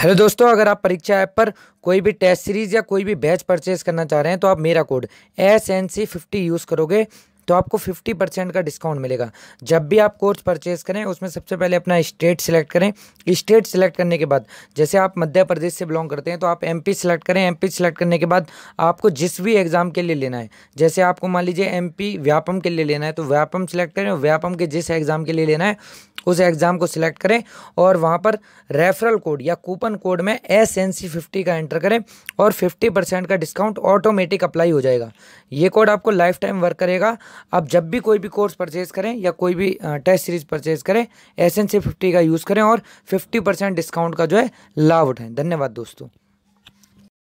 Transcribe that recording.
hello दोस्तों अगर आप परीक्षा ऐप पर कोई भी टेस्ट सीरीज़ या कोई भी बैच परचेज करना चाह रहे हैं तो आप मेरा code S N C fifty use करोगे तो आपको 50 परसेंट का डिस्काउंट मिलेगा जब भी आप कोर्स परचेज करें उसमें सबसे पहले अपना स्टेट सिलेक्ट करें स्टेट सिलेक्ट करने के बाद जैसे आप मध्य प्रदेश से बिलोंग करते हैं तो आप एमपी सिलेक्ट करें एमपी सिलेक्ट करने के बाद आपको जिस भी एग्ज़ाम के लिए लेना है जैसे आपको मान लीजिए एम व्यापम के लिए लेना है तो व्यापम सेलेक्ट करें व्यापम के जिस एग्ज़ाम के लिए लेना है उस एग्ज़ाम को सिलेक्ट करें और वहाँ पर रेफरल कोड या कूपन कोड में एस एन सी फिफ्टी का एंटर करें और फिफ्टी परसेंट का डिस्काउंट ऑटोमेटिक अप्लाई हो जाएगा ये कोड आपको लाइफ टाइम वर्क करेगा आप जब भी कोई भी कोर्स परचेज़ करें या कोई भी टेस्ट सीरीज़ परचेज़ करें एस एन सी फिफ्टी का यूज़ करें और फिफ्टी परसेंट डिस्काउंट का जो है लाभ उठाएँ धन्यवाद दोस्तों